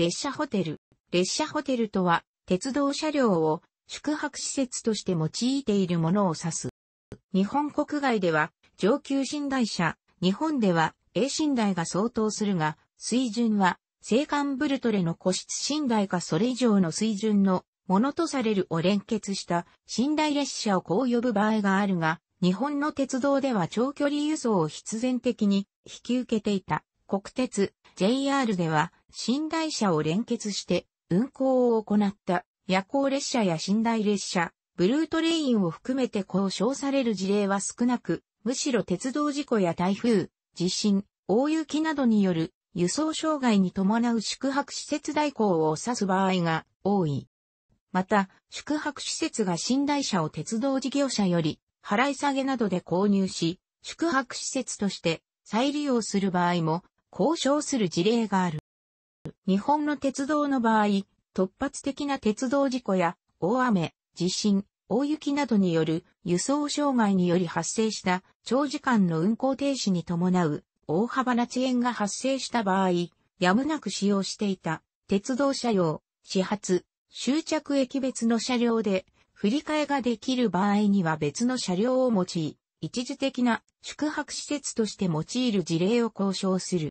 列車ホテル。列車ホテルとは、鉄道車両を宿泊施設として用いているものを指す。日本国外では、上級寝台車、日本では A 寝台が相当するが、水準は、青函ブルトレの個室寝台かそれ以上の水準のものとされるを連結した寝台列車をこう呼ぶ場合があるが、日本の鉄道では長距離輸送を必然的に引き受けていた国鉄 JR では寝台車を連結して運行を行った夜行列車や寝台列車、ブルートレインを含めて交渉される事例は少なく、むしろ鉄道事故や台風、地震、大雪などによる輸送障害に伴う宿泊施設代行を指す場合が多い。また、宿泊施設が寝台車を鉄道事業者より払い下げなどで購入し、宿泊施設として再利用する場合も、交渉する事例がある。日本の鉄道の場合、突発的な鉄道事故や大雨、地震、大雪などによる輸送障害により発生した長時間の運行停止に伴う大幅な遅延が発生した場合、やむなく使用していた鉄道車両、始発、終着駅別の車両で振り替えができる場合には別の車両を用い、一時的な宿泊施設として用いる事例を交渉する。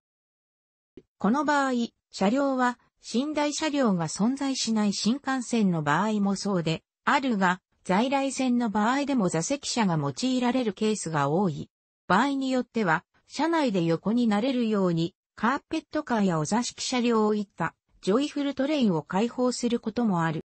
この場合、車両は寝台車両が存在しない新幹線の場合もそうで、あるが、在来線の場合でも座席車が用いられるケースが多い。場合によっては、車内で横になれるように、カーペットカーやお座敷車両をいったジョイフルトレインを開放することもある。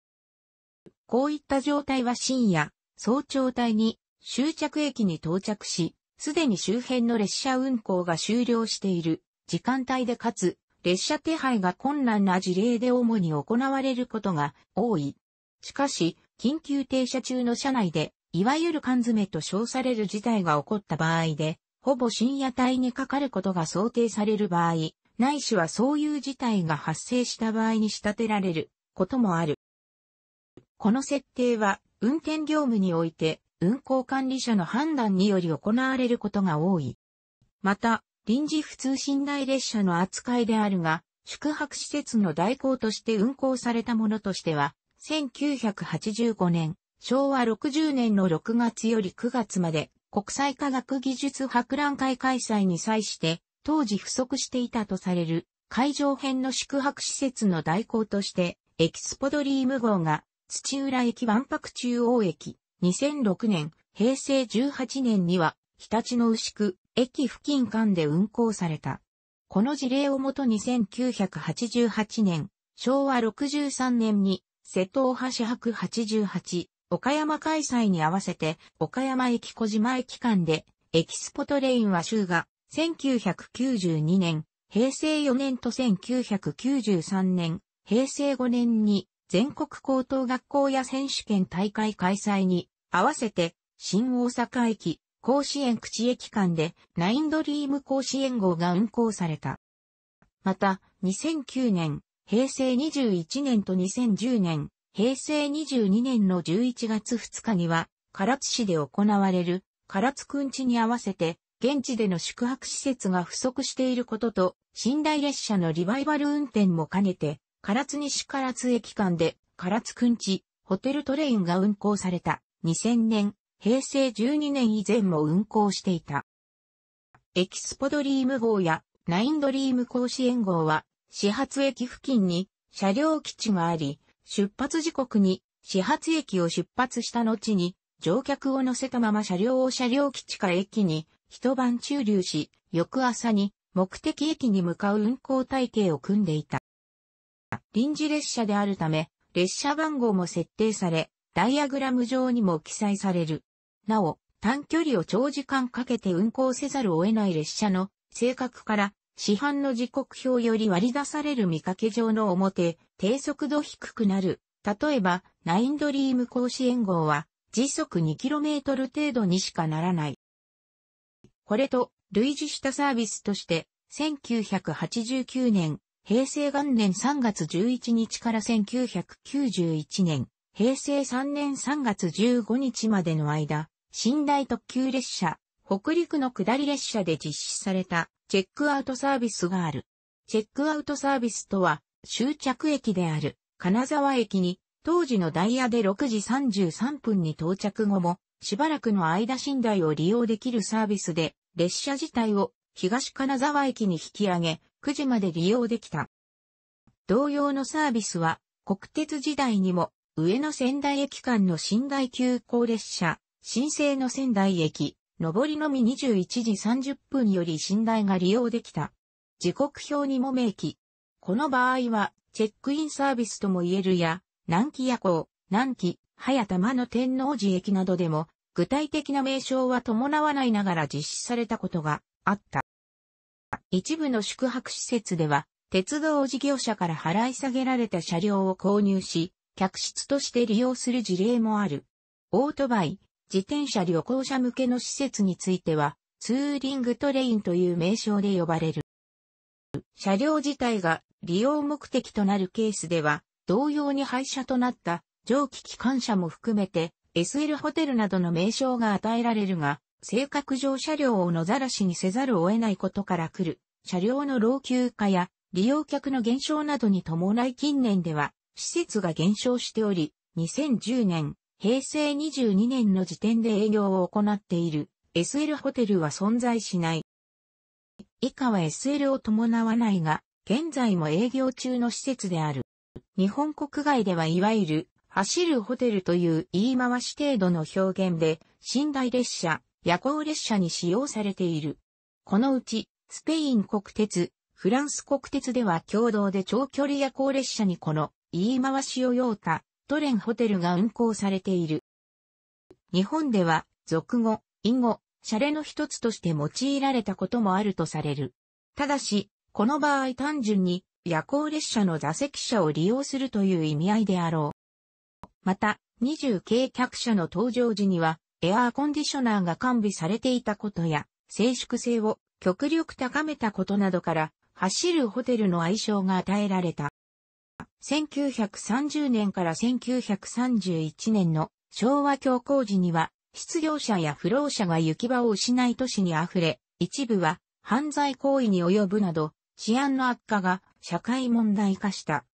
こういった状態は深夜、早朝帯に終着駅に到着し、すでに周辺の列車運行が終了している時間帯でかつ列車手配が困難な事例で主に行われることが多い。しかし、緊急停車中の車内で、いわゆる缶詰と称される事態が起こった場合で、ほぼ深夜帯にかかることが想定される場合、ないしはそういう事態が発生した場合に仕立てられることもある。この設定は、運転業務において、運行管理者の判断により行われることが多い。また、臨時普通寝台列車の扱いであるが、宿泊施設の代行として運行されたものとしては、1985年、昭和60年の6月より9月まで、国際科学技術博覧会開催に際して、当時不足していたとされる、会場編の宿泊施設の代行として、エキスポドリーム号が、土浦駅万博中央駅、2006年、平成18年には、日立の牛久、駅付近間で運行された。この事例をもとに1988年、昭和63年に、瀬戸大橋博88、岡山開催に合わせて、岡山駅小島駅間で、エキスポトレインは州が、1992年、平成4年と1993年、平成5年に、全国高等学校や選手権大会開催に、合わせて、新大阪駅、甲子園口駅間でナインドリーム甲子園号が運行された。また、2009年、平成21年と2010年、平成22年の11月2日には、唐津市で行われる唐津くんちに合わせて、現地での宿泊施設が不足していることと、寝台列車のリバイバル運転も兼ねて、唐津西唐津駅間で唐津くんち、ホテルトレインが運行された。2000年、平成12年以前も運行していた。エキスポドリーム号やナインドリーム甲子園号は始発駅付近に車両基地があり、出発時刻に始発駅を出発した後に乗客を乗せたまま車両を車両基地か駅に一晩駐留し、翌朝に目的駅に向かう運行体系を組んでいた。臨時列車であるため、列車番号も設定され、ダイアグラム上にも記載される。なお、短距離を長時間かけて運行せざるを得ない列車の性格から、市販の時刻表より割り出される見かけ上の表、低速度低くなる。例えば、ナインドリーム甲子園号は、時速 2km 程度にしかならない。これと、類似したサービスとして、1989年、平成元年3月11日から1991年平成3年3月15日までの間、寝台特急列車、北陸の下り列車で実施されたチェックアウトサービスがある。チェックアウトサービスとは、終着駅である金沢駅に当時のダイヤで6時33分に到着後も、しばらくの間寝台を利用できるサービスで、列車自体を東金沢駅に引き上げ、9時まで利用できた。同様のサービスは、国鉄時代にも上野仙台駅間の寝台急行列車、新生の仙台駅、上りのみ21時30分より寝台が利用できた。時刻表にも明記。この場合は、チェックインサービスとも言えるや、南紀夜行、南紀、早玉の天王寺駅などでも、具体的な名称は伴わないながら実施されたことがあった。一部の宿泊施設では、鉄道事業者から払い下げられた車両を購入し、客室として利用する事例もある。オートバイ、自転車旅行者向けの施設については、ツーリングトレインという名称で呼ばれる。車両自体が利用目的となるケースでは、同様に廃車となった蒸気機関車も含めて SL ホテルなどの名称が与えられるが、性格上車両を野ざらしにせざるを得ないことから来る、車両の老朽化や利用客の減少などに伴い近年では、施設が減少しており、2010年、平成22年の時点で営業を行っている SL ホテルは存在しない。以下は SL を伴わないが、現在も営業中の施設である。日本国外ではいわゆる走るホテルという言い回し程度の表現で、寝台列車、夜行列車に使用されている。このうち、スペイン国鉄、フランス国鉄では共同で長距離夜行列車にこの言い回しを用た、都連ホテルが運行されている。日本では、俗語、隠語、シャレの一つとして用いられたこともあるとされる。ただし、この場合単純に夜行列車の座席車を利用するという意味合いであろう。また、20系客車の登場時には、エアーコンディショナーが完備されていたことや、静粛性を極力高めたことなどから、走るホテルの愛称が与えられた。1930年から1931年の昭和恐慌時には、失業者や不老者が行き場を失い都市に溢れ、一部は犯罪行為に及ぶなど、治安の悪化が社会問題化した。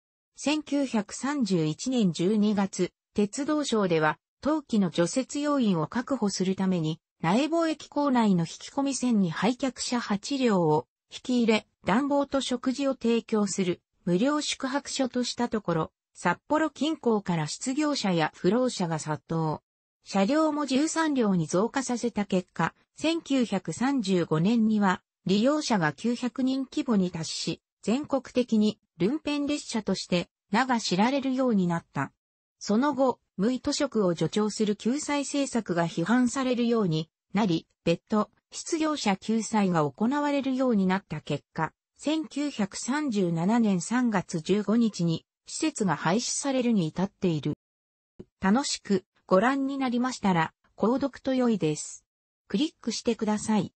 1931年12月、鉄道省では、冬季の除雪要員を確保するために、苗貿易構内の引き込み線に廃却車8両を引き入れ、暖房と食事を提供する無料宿泊所としたところ、札幌近郊から失業者や不老者が殺到。車両も13両に増加させた結果、1935年には利用者が900人規模に達し、全国的にルンペン列車として名が知られるようになった。その後、無意図職を助長する救済政策が批判されるようになり、別途、失業者救済が行われるようになった結果、1937年3月15日に施設が廃止されるに至っている。楽しくご覧になりましたら、購読と良いです。クリックしてください。